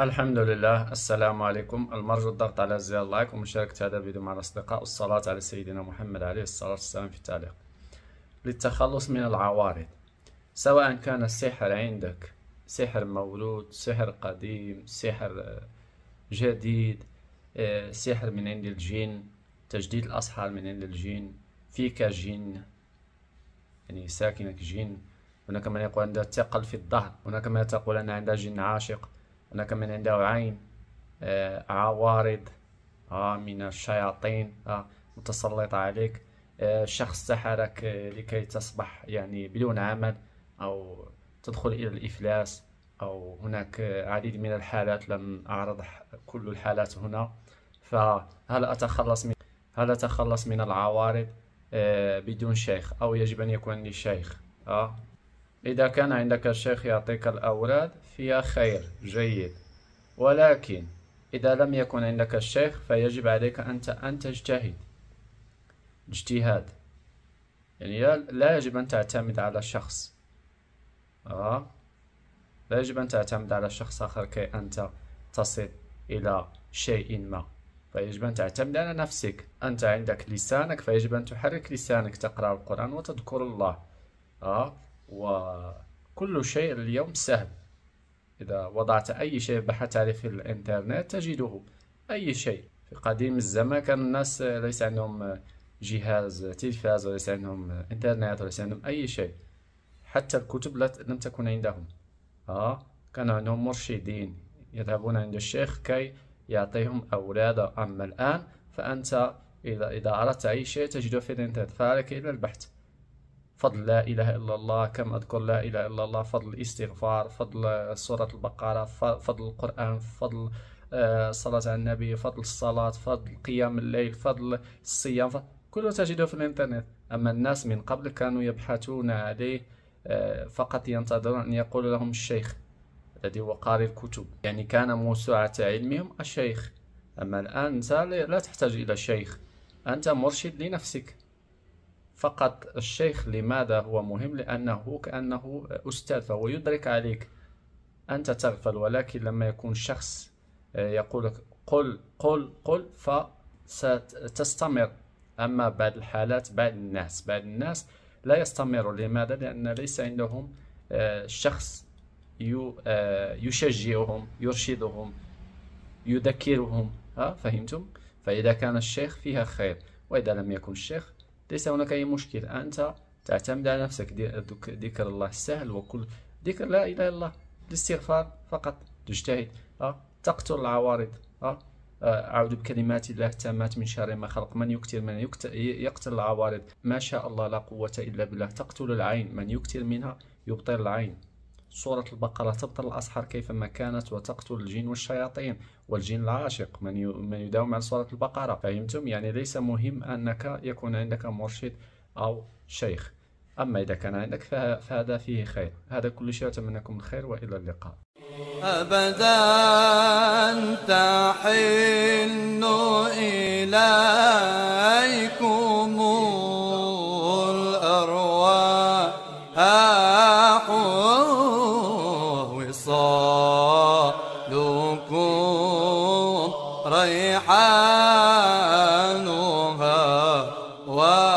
الحمد لله السلام عليكم المرجو الضغط على زر لايك ومشاركة هذا الفيديو مع الأصدقاء والصلاة على سيدنا محمد عليه الصلاة والسلام في التعليق للتخلص من العوارض سواء كان السحر عندك سحر مولود سحر قديم سحر جديد سحر من عند الجن تجديد الأسحار من عند الجن فيك جن يعني ساكنك جن هناك من يقول عندها ثقل في الظهر هناك من تقول أن عندها جن عاشق أنا كمان عنده عين عوارض آه، آه، آه، من الشياطين متسلطة عليك شخص سحرك لكي تصبح يعني بدون عمل أو تدخل إلى الإفلاس أو هناك عديد من الحالات لم أعرض كل الحالات هنا فهل أتخلص من هل أتخلص من العوارض بدون شيخ أو يجب أن يكون لي شيخ إذا كان عندك الشيخ يعطيك الأوراد فيها خير جيد ولكن إذا لم يكن عندك الشيخ فيجب عليك أنت أن تجتهد اجتهاد يعني لا يجب أن تعتمد على شخص آه. لا يجب أن تعتمد على شخص آخر كي أنت تصل إلى شيء ما فيجب أن تعتمد على نفسك أنت عندك لسانك فيجب أن تحرك لسانك تقرأ القرآن وتذكر الله آه. وكل شيء اليوم سهل إذا وضعت أي شيء بحثت عليه في الإنترنت تجده أي شيء في قديم الزمان كان الناس ليس عندهم جهاز تلفاز وليس عندهم إنترنت وليس عندهم أي شيء حتى الكتب لم تكن عندهم آه كان عندهم مرشدين يذهبون عند الشيخ كي يعطيهم أولاده أما الآن فأنت إذا إذا أردت أي شيء تجده في الإنترنت فعليك إلى البحث فضل لا إله إلا الله كم أذكر لا إله إلا الله فضل الاستغفار فضل سورة البقرة فضل القرآن فضل الصلاة آه، على النبي فضل الصلاة فضل قيام الليل فضل الصيام كله تجده في الإنترنت أما الناس من قبل كانوا يبحثون عليه آه، فقط ينتظرون أن يقول لهم الشيخ الذي هو قارئ الكتب يعني كان موسوعة علمهم الشيخ أما الآن أنت لا تحتاج إلى شيخ أنت مرشد لنفسك فقط الشيخ لماذا هو مهم لأنه كأنه أستاذ فهو يدرك عليك أنت تغفل ولكن لما يكون شخص آه، يقول لك قل قل قل فستستمر أما بعض الحالات بعض الناس بعض الناس لا يستمر لماذا لأن ليس عندهم آه، شخص آه، يشجعهم يرشدهم يذكرهم ها فهمتم فإذا كان الشيخ فيها خير وإذا لم يكن الشيخ ليس هناك أي مشكل أنت تعتمد على نفسك ذكر الله السهل وكل ذكر لا إله إلا الله الاستغفار فقط تجتهد أه؟ تقتل العوارض أه؟, آه، أعوذ بكلمات الله التامات من شر ما خلق من يكثر من يقتل العوارض ما شاء الله لا قوة إلا بالله تقتل العين من يكثر منها يبطل العين سورة البقرة تبطل الأسحار كيفما كانت وتقتل الجن والشياطين والجن العاشق من من يداوم على سورة البقرة فهمتم يعني ليس مهم أنك يكون عندك مرشد أو شيخ أما إذا كان عندك فهذا فيه خير هذا كل شيء أتمنى لكم الخير وإلى اللقاء أبدا تحن إليكم خصالكم ريحانها